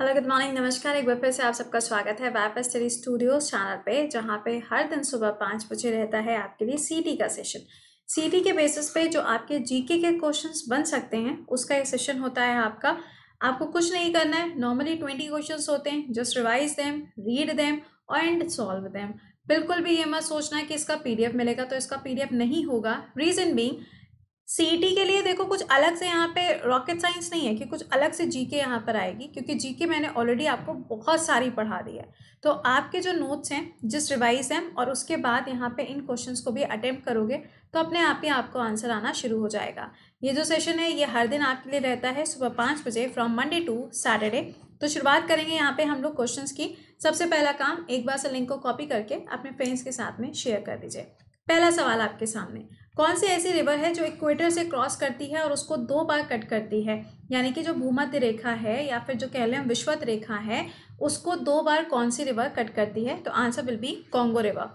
hello good morning नमस्कार एक बार फिर से आप सबका स्वागत है वैप स्टडी स्टूडियो चैनल पे जहाँ पे हर दिन सुबह पाँच बजे रहता है आपके लिए सी का सेशन सी के बेसिस पे जो आपके जीके के क्वेश्चंस बन सकते हैं उसका एक सेशन होता है आपका आपको कुछ नहीं करना है नॉर्मली ट्वेंटी क्वेश्चन होते हैं just revise them read them और एंड सॉल्व दैम बिल्कुल भी ये मत सोचना है कि इसका पी मिलेगा तो इसका पी नहीं होगा रीज़न बींग सीईटी e के लिए देखो कुछ अलग से यहाँ पे रॉकेट साइंस नहीं है कि कुछ अलग से जीके यहाँ पर आएगी क्योंकि जीके मैंने ऑलरेडी आपको बहुत सारी पढ़ा दी है तो आपके जो नोट्स हैं जिस रिवाइज हैं और उसके बाद यहाँ पे इन क्वेश्चंस को भी अटेम्प्ट करोगे तो अपने आप ही आपको आंसर आना शुरू हो जाएगा ये जो सेशन है ये हर दिन आपके लिए रहता है सुबह पाँच बजे फ्रॉम मंडे टू सैटरडे तो शुरुआत करेंगे यहाँ पे हम लोग क्वेश्चंस की सबसे पहला काम एक बार से लिंक को कॉपी करके अपने फ्रेंड्स के साथ में शेयर कर दीजिए पहला सवाल आपके सामने कौन से ऐसी रिवर है जो इक्वेटर से क्रॉस करती है और उसको दो बार कट करती है यानी कि जो भूमध्य रेखा है या फिर जो कह लें विश्वत रेखा है उसको दो बार कौन सी रिवर कट करती है तो answer will be Congo river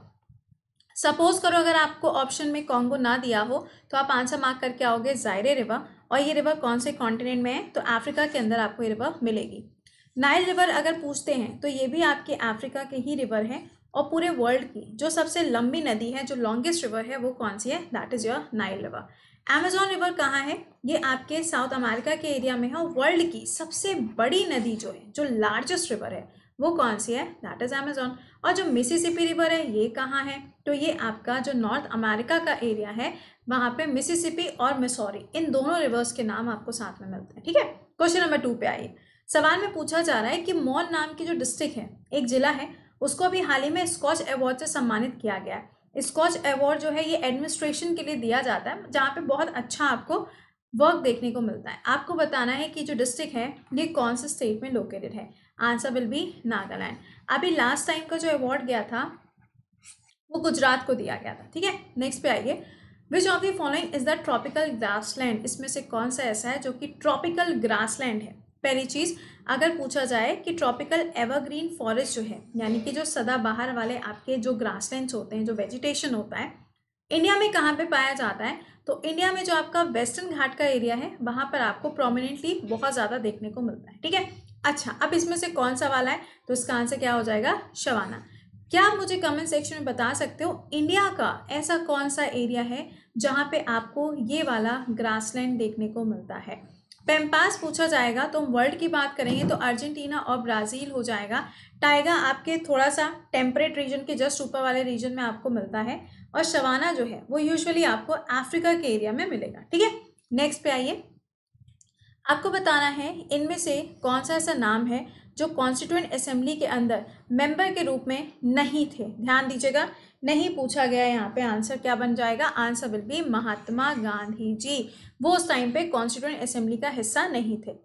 suppose करो अगर आपको ऑप्शन में कॉन्गो ना दिया हो तो आप आंसर मार्क करके आओगे जायरे रिवर और ये रिवर कौन से कॉन्टिनेंट में है तो अफ्रीका के अंदर आपको ये रिवर मिलेगी नाइल रिवर अगर पूछते हैं तो ये भी आपके अफ्रीका के ही रिवर है और पूरे वर्ल्ड की जो सबसे लंबी नदी है जो लॉन्गेस्ट रिवर है वो कौन सी है that is your Nile river Amazon river कहाँ है ये आपके साउथ अमेरिका के एरिया में है और वर्ल्ड की सबसे बड़ी नदी जो है जो लार्जेस्ट रिवर है वो कौन सी है दैट इज़ अमेजोन और जो मिसिसिपी रिवर है ये कहाँ है तो ये आपका जो नॉर्थ अमेरिका का एरिया है वहाँ पे मिसिसिपी और मिसौरी इन दोनों रिवर्स के नाम आपको साथ में मिलते हैं ठीक है क्वेश्चन नंबर टू पे आइए सवाल में पूछा जा रहा है कि मौन नाम की जो डिस्ट्रिक्ट है एक जिला है उसको अभी हाल ही में स्कॉच अवार्ड से सम्मानित किया गया है स्कॉच अवार्ड जो है ये एडमिनिस्ट्रेशन के लिए दिया जाता है जहाँ पे बहुत अच्छा आपको वर्क देखने को मिलता है आपको बताना है कि जो डिस्ट्रिक्ट है ये कौन से स्टेट में लोकेटेड है आंसर विल बी नागालैंड अभी लास्ट टाइम का जो अवार्ड गया था वो गुजरात को दिया गया था ठीक है नेक्स्ट पे आइए which of the following is the tropical grassland इसमें से कौन सा ऐसा है जो कि ट्रॉपिकल ग्रासलैंड है पहली चीज़ अगर पूछा जाए कि ट्रॉपिकल एवरग्रीन फॉरेस्ट जो है यानी कि जो सदाबहार वाले आपके जो ग्रासलैंड्स होते हैं जो वेजिटेशन होता है इंडिया में कहाँ पे पाया जाता है तो इंडिया में जो आपका वेस्टर्न घाट का एरिया है वहाँ पर आपको प्रोमिनेंटली बहुत ज़्यादा देखने को मिलता है ठीक है अच्छा अब इसमें से कौन सा वाला है तो इसका आंसर क्या हो जाएगा शवाना क्या आप मुझे कमेंट सेक्शन में बता सकते हो इंडिया का ऐसा कौन सा एरिया है जहाँ पे आपको ये वाला ग्रासलैंड देखने को मिलता है पेम्पास पूछा जाएगा तो हम वर्ल्ड की बात करेंगे तो अर्जेंटीना और ब्राज़ील हो जाएगा टाइगा आपके थोड़ा सा टेम्परेट रीजन के जस्ट ऊपर वाले रीजन में आपको मिलता है और शवाना जो है वो यूजुअली आपको अफ्रीका के एरिया में मिलेगा ठीक है नेक्स्ट पे आइए आपको बताना है इनमें से कौन सा ऐसा नाम है जो कॉन्स्टिट्यूंट असेंबली के अंदर मेंबर के रूप में नहीं थे ध्यान दीजिएगा नहीं पूछा गया यहाँ पे आंसर क्या बन जाएगा answer will be Mahatma Gandhi ji वो उस टाइम पे कॉन्स्टिट्यूंट असेंबली का हिस्सा नहीं थे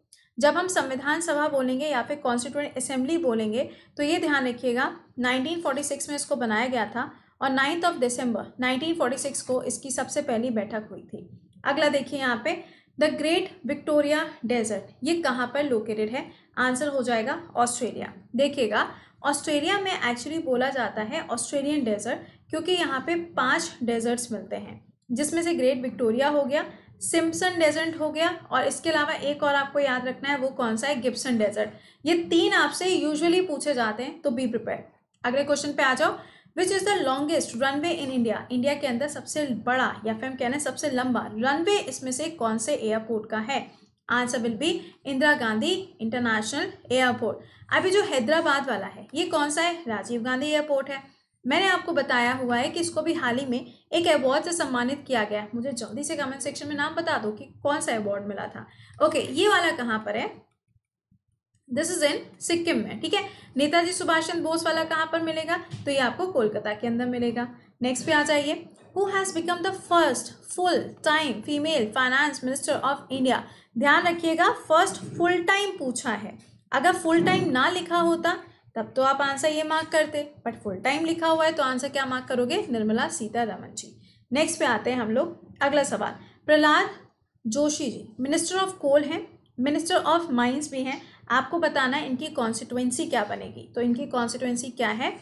जब हम संविधान सभा बोलेंगे या फिर कॉन्स्टिट्यूंट असेंबली बोलेंगे तो ये ध्यान रखिएगा नाइनटीन में इसको बनाया गया था और नाइन्थ ऑफ दिसंबर नाइनटीन को इसकी सबसे पहली बैठक हुई थी अगला देखिए यहाँ पे द ग्रेट विक्टोरिया डेजर्ट ये कहाँ पर लोकेटेड है आंसर हो जाएगा ऑस्ट्रेलिया देखिएगा ऑस्ट्रेलिया में एक्चुअली बोला जाता है ऑस्ट्रेलियन डेजर्ट क्योंकि यहाँ पे पांच डेजर्ट्स मिलते हैं जिसमें से ग्रेट विक्टोरिया हो गया सिम्पसन डेजर्ट हो गया और इसके अलावा एक और आपको याद रखना है वो कौन सा है गिप्सन डेजर्ट ये तीन आपसे यूजली पूछे जाते हैं तो बी प्रिपेयर अगले क्वेश्चन पे आ जाओ which is the longest runway in India India के अंदर सबसे बड़ा या फिर हम कहना सबसे लंबा रनवे इसमें से कौन से एयरपोर्ट का है answer will be Indira Gandhi international airport अभी जो हैदराबाद वाला है ये कौन सा है राजीव गांधी एयरपोर्ट है मैंने आपको बताया हुआ है कि इसको भी हाल ही में एक अवार्ड से सम्मानित किया गया है मुझे जल्दी से कमेंट सेक्शन में नाम बता दो कि कौन सा अवार्ड मिला था ओके ये वाला कहाँ पर है दिस इज इन सिक्किम में ठीक है नेताजी सुभाष चंद्र बोस वाला कहाँ पर मिलेगा तो ये आपको कोलकाता के अंदर मिलेगा नेक्स्ट पे आ जाइए who has become the first full time female finance minister of India ध्यान रखिएगा फर्स्ट फुल टाइम पूछा है अगर फुल टाइम ना लिखा होता तब तो आप आंसर ये मार्क करते बट फुल टाइम लिखा हुआ है तो आंसर क्या मार्क करोगे निर्मला सीतारमन जी नेक्स्ट पे आते हैं हम लोग अगला सवाल Prahlad Joshi ji minister of coal हैं मिनिस्टर ऑफ माइंस भी हैं आपको बताना है इनकी कॉन्स्टिट्युएंसी क्या बनेगी तो इनकी कॉन्स्टिट्युएंसी क्या है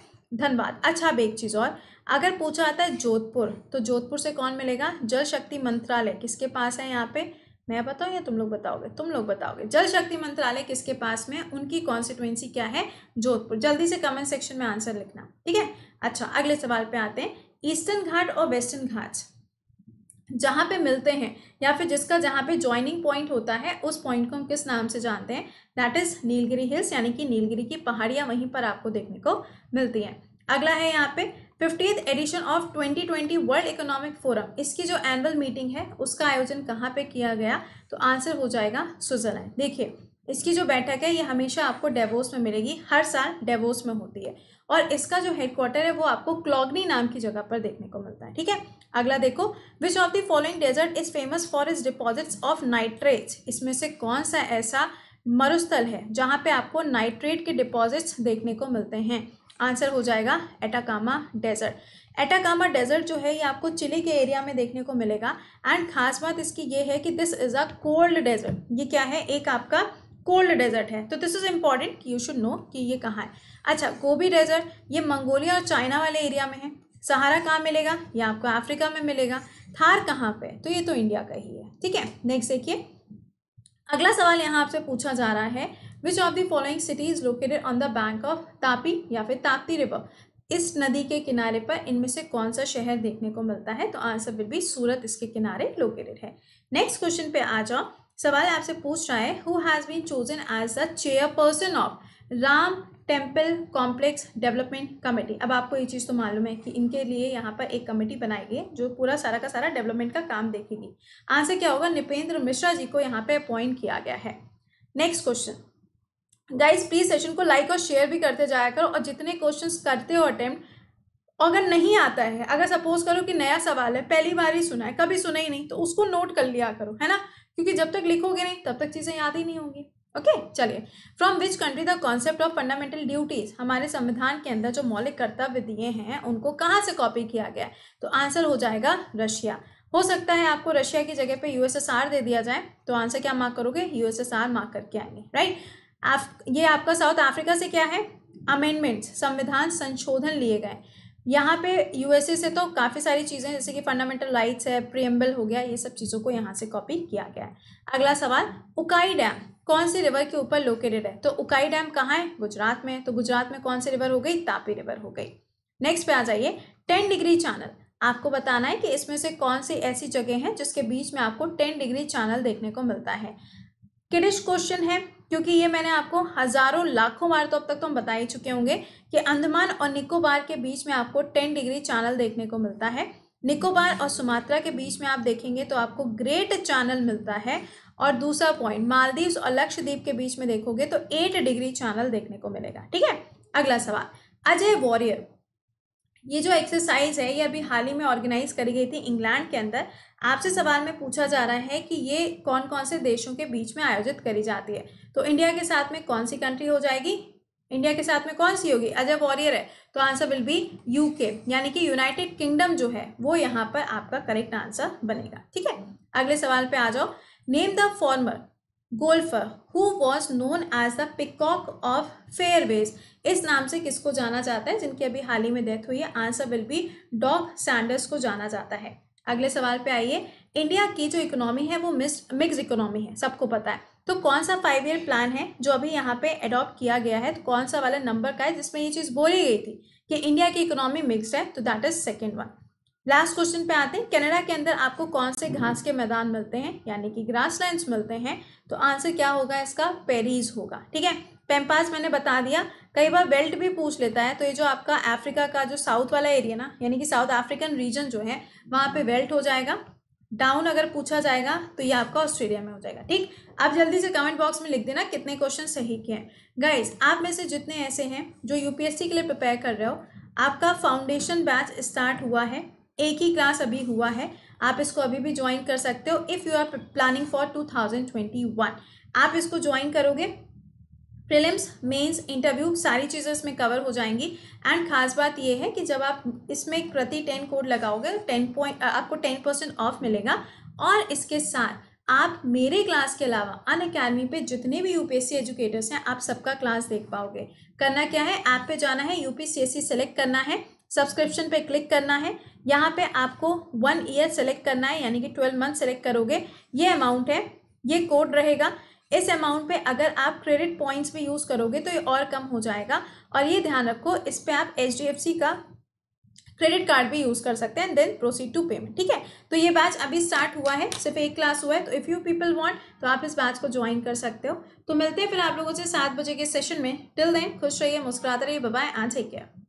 धनबाद अच्छा अब एक चीज़ और अगर पूछा आता है जोधपुर तो जोधपुर से कौन मिलेगा जल शक्ति मंत्रालय किसके पास है यहाँ पे मैं बताऊँ या तुम लोग बताओगे तुम लोग बताओगे जल शक्ति मंत्रालय किसके पास में उनकी कॉन्स्टिट्युएंसी क्या है जोधपुर जल्दी से कमेंट सेक्शन में आंसर लिखना ठीक है अच्छा अगले सवाल पे आते हैं ईस्टर्न घाट और वेस्टर्न घाट जहाँ पे मिलते हैं या फिर जिसका जहाँ पे ज्वाइनिंग पॉइंट होता है उस पॉइंट को हम किस नाम से जानते हैं दैट इज़ नीलगिरी हिल्स यानी कि नीलगिरी की पहाड़ियाँ वहीं पर आपको देखने को मिलती हैं अगला है यहाँ पे fiftieth edition of 2020 World Economic Forum इसकी जो एनुअल मीटिंग है उसका आयोजन कहाँ पे किया गया तो आंसर हो जाएगा स्विट्जरलैंड देखिए इसकी जो बैठक है ये हमेशा आपको डेवोस में मिलेगी हर साल डेवोस में होती है और इसका जो हेडक्वार्टर है वो आपको क्लॉगनी नाम की जगह पर देखने को मिलता है ठीक है अगला देखो which of the following desert is famous for is deposits of nitrates इसमें से कौन सा ऐसा मरुस्थल है जहाँ पे आपको नाइट्रेट के डिपॉजिट्स देखने को मिलते हैं आंसर हो जाएगा एटाकामा डेजर्ट एटाकामा डेजर्ट जो है ये आपको चिली के एरिया में देखने को मिलेगा एंड खास बात इसकी ये है कि this is a cold desert ये क्या है एक आपका कोल्ड डेजर्ट है तो this is important you should know कि ये कहाँ है अच्छा गोभी डेजर्ट ये मंगोलिया और चाइना वाले एरिया में है सहारा कहाँ मिलेगा या आपको अफ्रीका में मिलेगा थार कहाँ पे तो ये तो इंडिया का ही है ठीक है नेक्स्ट देखिए अगला सवाल यहाँ आपसे पूछा जा रहा है which of the following city is located on the bank of Tapi या फिर ताप्ती रिवर इस नदी के किनारे पर इनमें से कौन सा शहर देखने को मिलता है तो आंसर विल बी सूरत इसके किनारे लोकेटेड है नेक्स्ट क्वेश्चन पे आ जाओ सवाल आपसे पूछ रहा है who has been chosen as the chairperson of Ram temple complex development committee अब आपको ये चीज़ तो मालूम है कि इनके लिए यहाँ पर एक कमेटी बनाई गई जो पूरा सारा का सारा डेवलपमेंट का काम देखेगी यहाँ से क्या होगा निपेंद्र मिश्रा जी को यहाँ पे अपॉइंट किया गया है next question guys please session को लाइक और शेयर भी करते जाया करो और जितने क्वेश्चन करते हो अटेम्प्ट अगर नहीं आता है अगर सपोज करो कि नया सवाल है पहली बार ही सुना है कभी सुना ही नहीं तो उसको नोट कर लिया करो है ना क्योंकि जब तक लिखोगे नहीं तब तक चीज़ें याद ही नहीं होंगी ओके चलिए from which country the concept of fundamental duties हमारे संविधान के अंदर जो मौलिक कर्तव्य दिए हैं उनको कहाँ से कॉपी किया गया तो आंसर हो जाएगा रशिया हो सकता है आपको रशिया की जगह पे यूएसएसआर दे दिया जाए तो आंसर क्या मार्क करोगे यूएसएसआर मार्क करके आएंगे राइट आप ये आपका साउथ अफ्रीका से क्या है अमेंडमेंट्स संविधान संशोधन लिए गए यहाँ पे यूएसए से तो काफ़ी सारी चीज़ें जैसे कि फंडामेंटल राइट्स है प्रियम्बल हो गया ये सब चीज़ों को यहाँ से कॉपी किया गया है अगला सवाल उकाई डैम कौन से रिवर के ऊपर लोकेटेड है तो उकाई डैम कहाँ है गुजरात में तो गुजरात में कौन सी रिवर हो गई तापी रिवर हो गई नेक्स्ट पे आ जाइए टेन डिग्री चैनल आपको बताना है कि इसमें से कौन सी ऐसी जगह है जिसके बीच में आपको टेन डिग्री चैनल देखने को मिलता है किडिश क्वेश्चन है क्योंकि ये मैंने आपको हज़ारों लाखों बार तो अब तक तो हम बता ही चुके होंगे कि अंदमान और निकोबार के बीच में आपको टेन डिग्री चैनल देखने को मिलता है निकोबार और सुमात्रा के बीच में आप देखेंगे तो आपको ग्रेट चैनल मिलता है और दूसरा पॉइंट मालदीव्स और लक्षद्वीप के बीच में देखोगे तो एट डिग्री चैनल देखने को मिलेगा ठीक है अगला सवाल अजय वॉरियर ये जो एक्सरसाइज है ये अभी हाल ही में ऑर्गेनाइज करी गई थी इंग्लैंड के अंदर आपसे सवाल में पूछा जा रहा है कि ये कौन कौन से देशों के बीच में आयोजित करी जाती है तो इंडिया के साथ में कौन सी कंट्री हो जाएगी इंडिया के साथ में कौन सी होगी अजय वॉरियर है तो आंसर विल बी यूके यानी कि यूनाइटेड किंगडम जो है वो यहाँ पर आपका करेक्ट आंसर बनेगा ठीक है अगले सवाल पे आ जाओ name the former golfer who was known as the peacock of fairways इस नाम से किसको जाना जाता है जिनकी अभी हाल ही में डेथ हुई है answer will be Doug Sanders को जाना जाता है अगले सवाल पे आइए इंडिया की जो इकोनॉमी है वो मिक्स इकोनॉमी है सबको पता है तो कौन सा फाइव ईयर प्लान है जो अभी यहाँ पे अडॉप्ट किया गया है तो कौन सा वाला नंबर का है जिसमें ये चीज़ बोली गई थी कि इंडिया की इकोनॉमी मिक्स है तो that is second one last question पे आते हैं कनाडा के अंदर आपको कौन से घास के मैदान मिलते हैं यानी कि ग्रासलैंड्स मिलते हैं तो आंसर क्या होगा इसका पेरीज होगा ठीक है पेम्पास मैंने बता दिया कई बार बेल्ट भी पूछ लेता है तो ये जो आपका अफ्रीका का जो साउथ वाला एरिया ना यानी कि साउथ अफ्रीकन रीजन जो है वहाँ पे बेल्ट हो जाएगा डाउन अगर पूछा जाएगा तो ये आपका ऑस्ट्रेलिया में हो जाएगा ठीक आप जल्दी से कमेंट बॉक्स में लिख देना कितने क्वेश्चन सही किए हैं गाइज आप में से जितने ऐसे हैं जो यूपीएससी के लिए प्रिपेयर कर रहे हो आपका फाउंडेशन बैच स्टार्ट हुआ है एक ही क्लास अभी हुआ है आप इसको अभी भी ज्वाइन कर सकते हो if you are planning for two thousand twenty one आप इसको ज्वाइन करोगे प्रिलिम्स मेंस इंटरव्यू सारी चीज़ें इसमें कवर हो जाएंगी एंड खास बात यह है कि जब आप इसमें प्रति टेन कोड लगाओगे टेन पॉइंट आपको टेन परसेंट ऑफ मिलेगा और इसके साथ आप मेरे क्लास के अलावा अन अकेडमी पर जितने भी यूपीएससी एजुकेटर्स हैं आप सबका क्लास देख पाओगे करना क्या है ऐप पे जाना है यूपीसीएससी सेलेक्ट करना है सब्सक्रिप्शन पे क्लिक करना है यहाँ पे आपको वन ईयर सेलेक्ट करना है यानी कि ट्वेल्व मंथ सेलेक्ट करोगे ये अमाउंट है ये कोड रहेगा इस अमाउंट पे अगर आप क्रेडिट पॉइंट्स भी यूज़ करोगे तो ये और कम हो जाएगा और ये ध्यान रखो इस पर आप एच का क्रेडिट कार्ड भी यूज़ कर सकते हैं देन प्रोसीड टू पेमेंट ठीक है तो ये बैच अभी स्टार्ट हुआ है सिर्फ एक क्लास हुआ है तो इफ़ यू पीपल वांट तो आप इस बैच को ज्वाइन कर सकते हो तो मिलते हैं फिर आप लोगों से सात बजे के सेशन में टिल देन खुश रहिए मुस्कुराते रहिए बाय आज है क्या